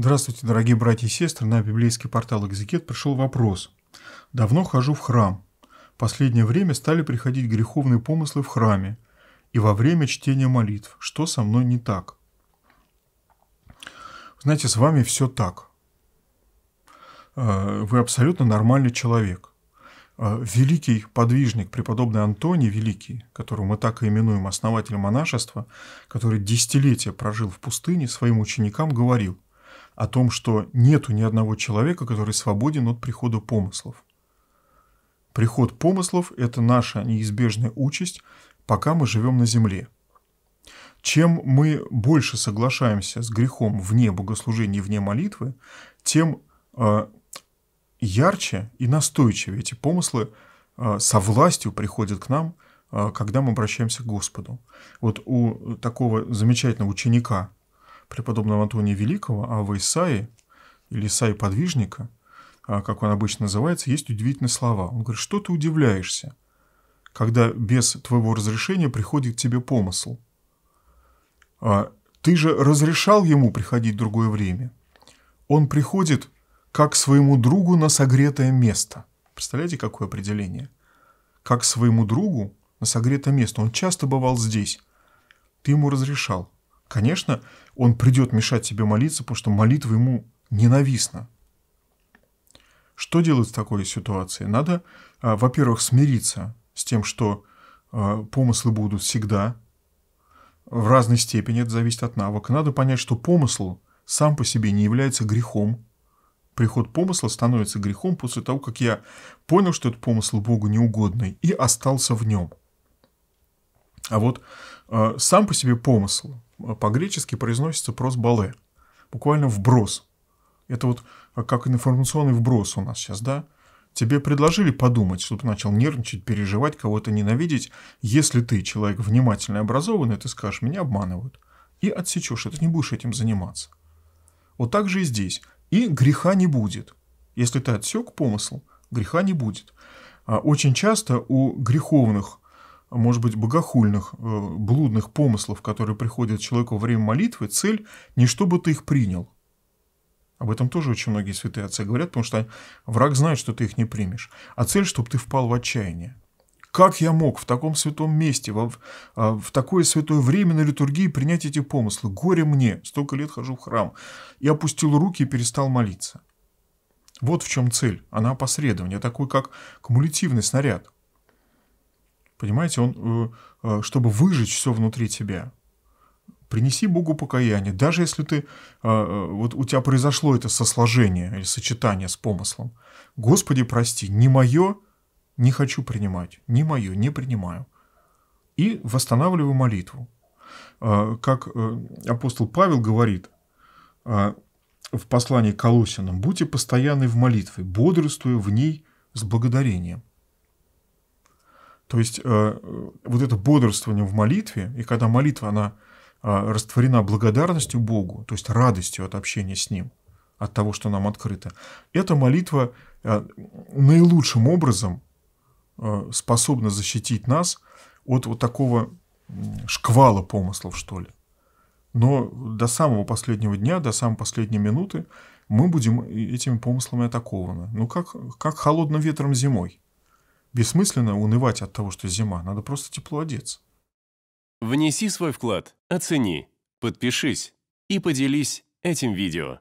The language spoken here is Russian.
Здравствуйте, дорогие братья и сестры. На библейский портал «Экзекет» пришел вопрос. Давно хожу в храм. последнее время стали приходить греховные помыслы в храме и во время чтения молитв. Что со мной не так? Знаете, с вами все так. Э, вы абсолютно нормальный человек. Э, великий подвижник, преподобный Антоний Великий, которого мы так и именуем основатель монашества, который десятилетия прожил в пустыне, своим ученикам говорил – о том, что нету ни одного человека, который свободен от прихода помыслов. Приход помыслов – это наша неизбежная участь, пока мы живем на земле. Чем мы больше соглашаемся с грехом вне богослужения, вне молитвы, тем э, ярче и настойчивее эти помыслы э, со властью приходят к нам, э, когда мы обращаемся к Господу. Вот у такого замечательного ученика – преподобного Антония Великого, Ава Исаи, или Исаи Подвижника, а, как он обычно называется, есть удивительные слова. Он говорит, что ты удивляешься, когда без твоего разрешения приходит к тебе помысл? А, ты же разрешал ему приходить в другое время. Он приходит как своему другу на согретое место. Представляете, какое определение? Как своему другу на согретое место. Он часто бывал здесь. Ты ему разрешал. Конечно, он придет мешать тебе молиться, потому что молитва ему ненавистна. Что делать в такой ситуации? Надо, а, во-первых, смириться с тем, что а, помыслы будут всегда, в разной степени, это зависит от навыка. Надо понять, что помысл сам по себе не является грехом. Приход помысла становится грехом после того, как я понял, что этот помысл Богу неугодный, и остался в нем – а вот э, сам по себе помысл э, по-гречески произносится «просбале», буквально «вброс». Это вот э, как информационный вброс у нас сейчас, да? Тебе предложили подумать, чтобы начал нервничать, переживать, кого-то ненавидеть. Если ты человек внимательный, образованный, ты скажешь, меня обманывают. И отсечешь, и ты не будешь этим заниматься. Вот так же и здесь. И греха не будет. Если ты отсек помысл, греха не будет. А очень часто у греховных а может быть, богохульных, э, блудных помыслов, которые приходят человеку во время молитвы, цель – не чтобы ты их принял. Об этом тоже очень многие святые отцы говорят, потому что враг знает, что ты их не примешь. А цель – чтобы ты впал в отчаяние. Как я мог в таком святом месте, в а, в такое святое время на литургии принять эти помыслы? Горе мне, столько лет хожу в храм. И опустил руки и перестал молиться. Вот в чем цель, она опосредование, такой как кумулятивный снаряд – Понимаете, он, э, э, чтобы выжечь все внутри тебя. Принеси Богу покаяние. Даже если ты, э, вот у тебя произошло это сосложение или сочетание с помыслом. Господи, прости, не мое, не хочу принимать. Не мое, не принимаю. И восстанавливаю молитву. Как апостол Павел говорит, в послании к Колосинам, будьте постоянны в молитве, бодрствуя в ней с благодарением. То есть э, вот это бодрствование в молитве, и когда молитва, она э, растворена благодарностью Богу, то есть радостью от общения с Ним, от того, что нам открыто, эта молитва э, наилучшим образом э, способна защитить нас от вот такого шквала помыслов, что ли. Но до самого последнего дня, до самой последней минуты мы будем этими помыслами атакованы. Ну, как, как холодным ветром зимой – Бессмысленно унывать от того, что зима, надо просто тепло одеться. Внеси свой вклад, оцени, подпишись и поделись этим видео.